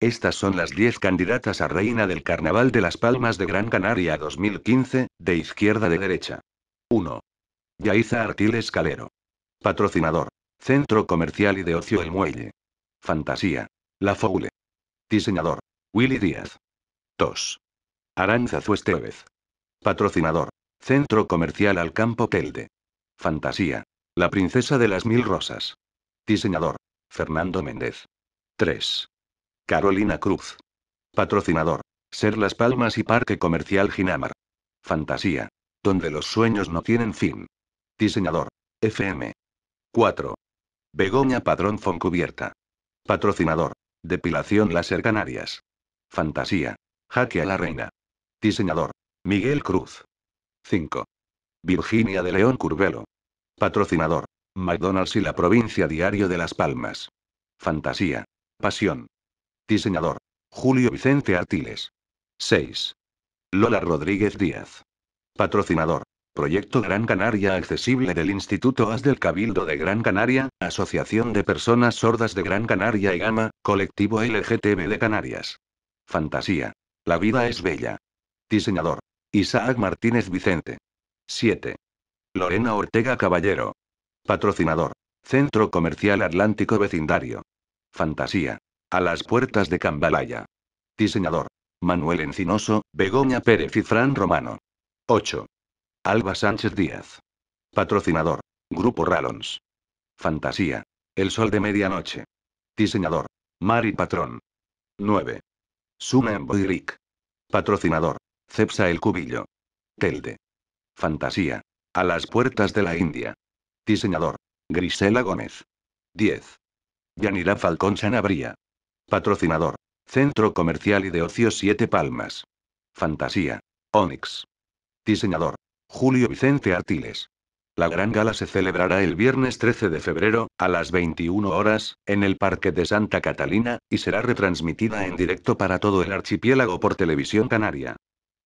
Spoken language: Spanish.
Estas son las 10 candidatas a reina del Carnaval de las Palmas de Gran Canaria 2015, de izquierda de derecha. 1. Yaiza Artil Escalero. Patrocinador. Centro Comercial y de Ocio El Muelle. Fantasía. La Foule. Diseñador. Willy Díaz. 2. Aranza Estevez. Patrocinador. Centro Comercial Al Campo Telde. Fantasía. La Princesa de las Mil Rosas. Diseñador. Fernando Méndez. 3. Carolina Cruz. Patrocinador. Ser Las Palmas y Parque Comercial Ginamar. Fantasía. Donde los sueños no tienen fin. Diseñador. FM. 4. Begoña Padrón Foncubierta. Patrocinador. Depilación Láser Canarias. Fantasía. Jaque a la Reina. Diseñador. Miguel Cruz. 5. Virginia de León Curvelo. Patrocinador. McDonald's y la provincia Diario de Las Palmas. Fantasía. Pasión. Diseñador. Julio Vicente Artiles. 6. Lola Rodríguez Díaz. Patrocinador. Proyecto Gran Canaria Accesible del Instituto AS del Cabildo de Gran Canaria, Asociación de Personas Sordas de Gran Canaria y Gama, Colectivo LGTB de Canarias. Fantasía. La vida es bella. Diseñador. Isaac Martínez Vicente. 7. Lorena Ortega Caballero. Patrocinador. Centro Comercial Atlántico Vecindario. Fantasía. A las puertas de Cambalaya. Diseñador. Manuel Encinoso, Begoña Pérez y Fran Romano. 8. Alba Sánchez Díaz. Patrocinador. Grupo Rallons. Fantasía. El sol de medianoche. Diseñador. Mari Patrón. 9. Suma en Patrocinador. Cepsa el Cubillo. Telde. Fantasía. A las puertas de la India. Diseñador. Grisela Gómez. 10. Yanira Falcón Sanabria. Patrocinador. Centro Comercial y de Ocio Siete Palmas. Fantasía. Onyx. Diseñador. Julio Vicente Artiles. La gran gala se celebrará el viernes 13 de febrero, a las 21 horas, en el Parque de Santa Catalina, y será retransmitida en directo para todo el archipiélago por Televisión Canaria.